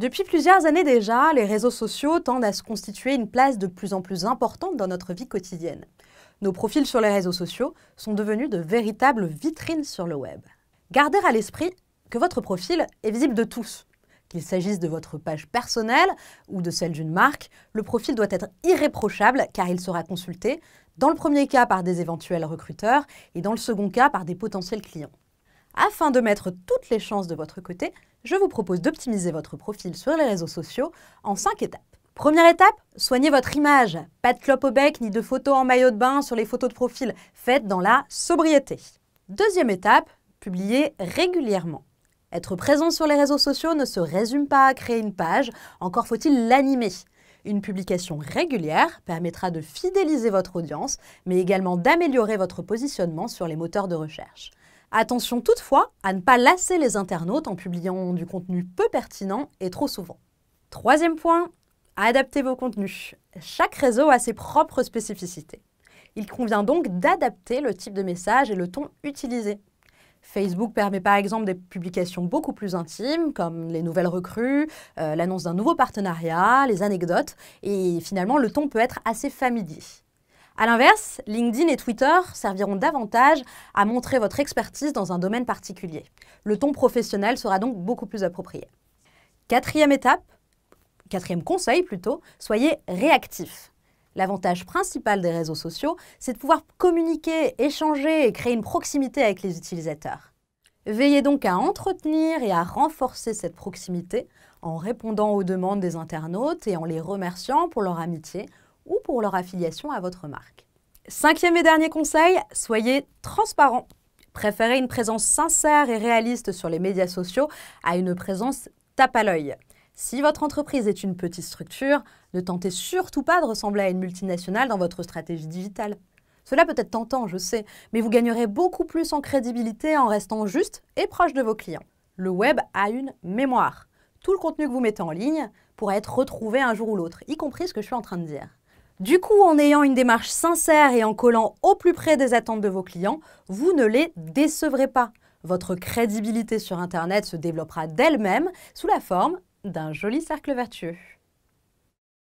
Depuis plusieurs années déjà, les réseaux sociaux tendent à se constituer une place de plus en plus importante dans notre vie quotidienne. Nos profils sur les réseaux sociaux sont devenus de véritables vitrines sur le web. Gardez à l'esprit que votre profil est visible de tous. Qu'il s'agisse de votre page personnelle ou de celle d'une marque, le profil doit être irréprochable car il sera consulté, dans le premier cas par des éventuels recruteurs et dans le second cas par des potentiels clients. Afin de mettre toutes les chances de votre côté, je vous propose d'optimiser votre profil sur les réseaux sociaux en 5 étapes. Première étape, soignez votre image. Pas de clope au bec ni de photos en maillot de bain sur les photos de profil. Faites dans la sobriété. Deuxième étape, publiez régulièrement. Être présent sur les réseaux sociaux ne se résume pas à créer une page, encore faut-il l'animer. Une publication régulière permettra de fidéliser votre audience, mais également d'améliorer votre positionnement sur les moteurs de recherche. Attention toutefois à ne pas lasser les internautes en publiant du contenu peu pertinent et trop souvent. Troisième point, adaptez vos contenus. Chaque réseau a ses propres spécificités. Il convient donc d'adapter le type de message et le ton utilisé. Facebook permet par exemple des publications beaucoup plus intimes, comme les nouvelles recrues, euh, l'annonce d'un nouveau partenariat, les anecdotes, et finalement le ton peut être assez familier. A l'inverse, LinkedIn et Twitter serviront davantage à montrer votre expertise dans un domaine particulier. Le ton professionnel sera donc beaucoup plus approprié. Quatrième étape, quatrième conseil plutôt, soyez réactif. L'avantage principal des réseaux sociaux, c'est de pouvoir communiquer, échanger et créer une proximité avec les utilisateurs. Veillez donc à entretenir et à renforcer cette proximité en répondant aux demandes des internautes et en les remerciant pour leur amitié ou pour leur affiliation à votre marque. Cinquième et dernier conseil, soyez transparent. Préférez une présence sincère et réaliste sur les médias sociaux à une présence tape à l'œil. Si votre entreprise est une petite structure, ne tentez surtout pas de ressembler à une multinationale dans votre stratégie digitale. Cela peut être tentant, je sais, mais vous gagnerez beaucoup plus en crédibilité en restant juste et proche de vos clients. Le web a une mémoire. Tout le contenu que vous mettez en ligne pourra être retrouvé un jour ou l'autre, y compris ce que je suis en train de dire. Du coup, en ayant une démarche sincère et en collant au plus près des attentes de vos clients, vous ne les décevrez pas. Votre crédibilité sur Internet se développera d'elle-même sous la forme d'un joli cercle vertueux.